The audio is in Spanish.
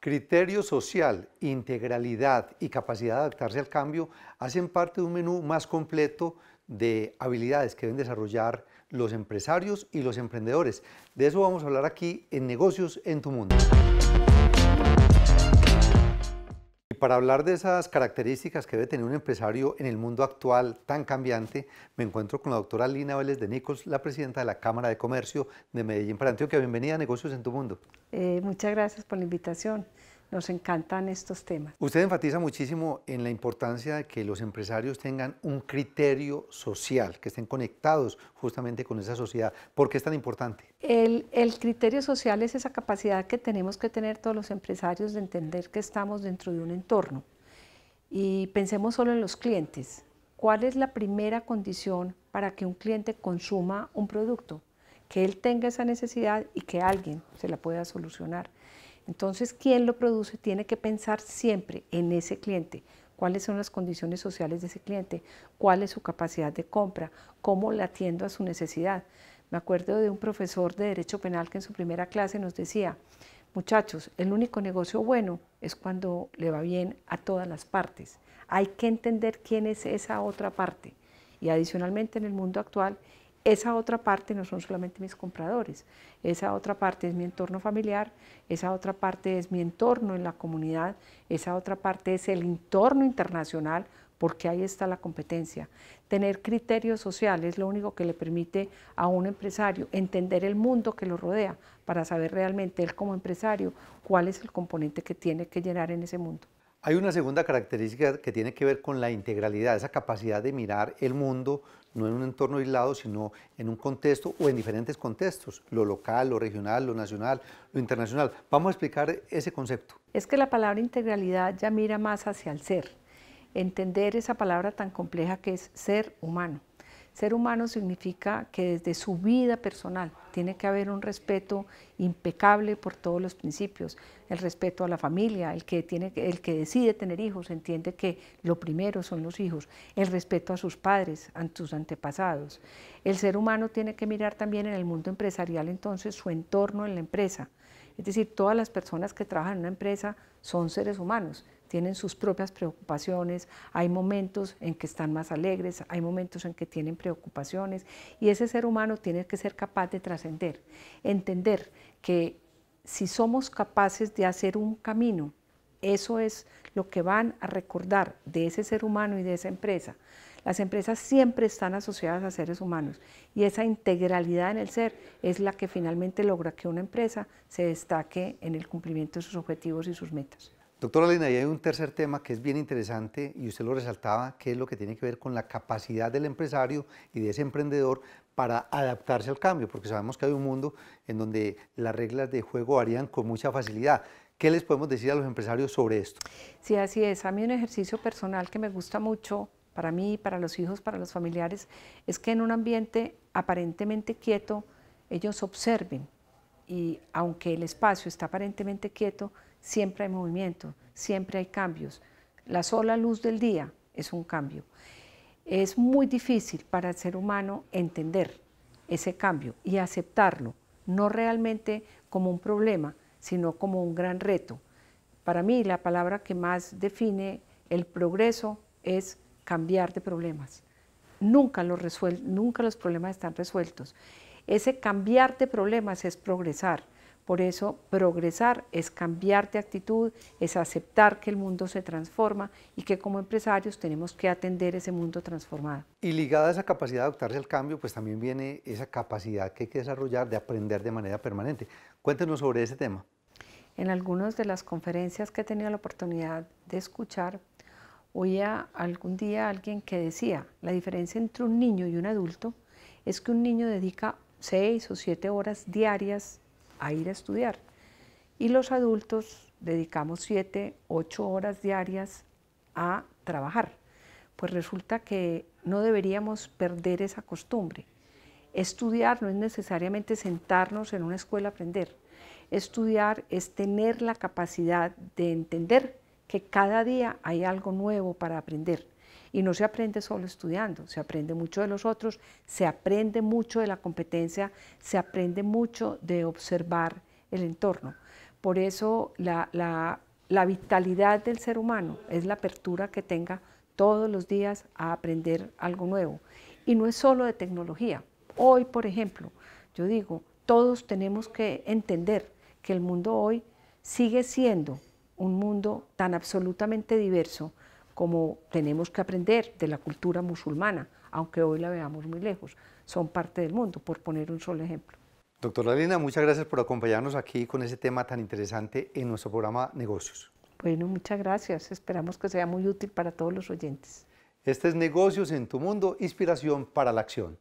Criterio social, integralidad y capacidad de adaptarse al cambio hacen parte de un menú más completo de habilidades que deben desarrollar los empresarios y los emprendedores. De eso vamos a hablar aquí en Negocios en tu Mundo para hablar de esas características que debe tener un empresario en el mundo actual tan cambiante, me encuentro con la doctora Lina Vélez de Nichols, la presidenta de la Cámara de Comercio de Medellín para Antioquia. Bienvenida a Negocios en tu Mundo. Eh, muchas gracias por la invitación nos encantan estos temas. Usted enfatiza muchísimo en la importancia de que los empresarios tengan un criterio social, que estén conectados justamente con esa sociedad. ¿Por qué es tan importante? El, criterio social es esa capacidad que tenemos que tener todos los empresarios de entender que estamos dentro de un entorno. Y pensemos solo en los clientes. ¿Cuál es la primera condición para que un cliente consuma un producto? Que él tenga esa necesidad y que alguien se la pueda solucionar. Entonces, quien lo produce tiene que pensar siempre en ese cliente, cuáles son las condiciones sociales de ese cliente, cuál es su capacidad de compra, cómo le atiendo a su necesidad. Me acuerdo de un profesor de Derecho Penal que en su primera clase nos decía, muchachos, el único negocio bueno es cuando le va bien a todas las partes. Hay que entender quién es esa otra parte. Y adicionalmente en el mundo actual esa otra parte no son solamente mis compradores, esa otra parte es mi entorno familiar, esa otra parte es mi entorno en la comunidad, esa otra parte es el entorno internacional, porque ahí está la competencia. Tener criterios sociales es lo único que le permite a un empresario entender el mundo que lo rodea para saber realmente él como empresario cuál es el componente que tiene que llenar en ese mundo. Hay una segunda característica que tiene que ver con la integralidad, esa capacidad de mirar el mundo no en un entorno aislado, sino en un contexto o en diferentes contextos, lo local, lo regional, lo nacional, lo internacional. Vamos a explicar ese concepto. Es que la palabra integralidad ya mira más hacia el ser, entender esa palabra tan compleja que es ser humano. Ser humano significa que desde su vida personal tiene que haber un respeto impecable por todos los principios, el respeto a la familia, el que, tiene, el que decide tener hijos entiende que lo primero son los hijos, el respeto a sus padres, a sus antepasados. El ser humano tiene que mirar también en el mundo empresarial entonces su entorno en la empresa, es decir, todas las personas que trabajan en una empresa son seres humanos, tienen sus propias preocupaciones, hay momentos en que están más alegres, hay momentos en que tienen preocupaciones y ese ser humano tiene que ser capaz de trascender, entender que si somos capaces de hacer un camino eso es lo que van a recordar de ese ser humano y de esa empresa. Las empresas siempre están asociadas a seres humanos y esa integralidad en el ser es la que finalmente logra que una empresa se destaque en el cumplimiento de sus objetivos y sus metas. Doctora Lina, hay un tercer tema que es bien interesante y usted lo resaltaba, que es lo que tiene que ver con la capacidad del empresario y de ese emprendedor para adaptarse al cambio, porque sabemos que hay un mundo en donde las reglas de juego varían con mucha facilidad. ¿Qué les podemos decir a los empresarios sobre esto? Sí, así es. A mí un ejercicio personal que me gusta mucho para mí, para los hijos, para los familiares, es que en un ambiente aparentemente quieto ellos observen y aunque el espacio está aparentemente quieto, siempre hay movimiento, siempre hay cambios. La sola luz del día es un cambio. Es muy difícil para el ser humano entender ese cambio y aceptarlo, no realmente como un problema, sino como un gran reto. Para mí la palabra que más define el progreso es cambiar de problemas. Nunca los, problemas están resueltos. Ese cambiar de problemas es progresar. Por eso progresar es cambiar de actitud, es aceptar que el mundo se transforma y que como empresarios tenemos que atender ese mundo transformado. Y ligada a esa capacidad de adaptarse al cambio, pues también viene esa capacidad que hay que desarrollar de aprender de manera permanente. Cuéntenos sobre ese tema. En algunas de las conferencias que he tenido la oportunidad de escuchar, oía algún día alguien que decía, la diferencia entre un niño y un adulto es que un niño dedica seis o siete horas diarias a ir a estudiar y los adultos dedicamos siete, ocho horas diarias a trabajar. Pues resulta que no deberíamos perder esa costumbre. Estudiar no es necesariamente sentarnos en una escuela a aprender. Estudiar es tener la capacidad de entender que cada día hay algo nuevo para aprender. Y no se aprende solo estudiando, se aprende mucho de los otros, se aprende mucho de la competencia, se aprende mucho de observar el entorno. Por eso la, vitalidad del ser humano es la apertura que tenga todos los días a aprender algo nuevo. Y no es solo de tecnología, hoy, por ejemplo, yo digo, todos tenemos que entender que el mundo hoy sigue siendo un mundo tan absolutamente diverso como tenemos que aprender de la cultura musulmana, aunque hoy la veamos muy lejos. Son parte del mundo, por poner un solo ejemplo. Doctora Lina, muchas gracias por acompañarnos aquí con ese tema tan interesante en nuestro programa Negocios. Bueno, muchas gracias. Esperamos que sea muy útil para todos los oyentes. Este es Negocios en tu Mundo, inspiración para la acción.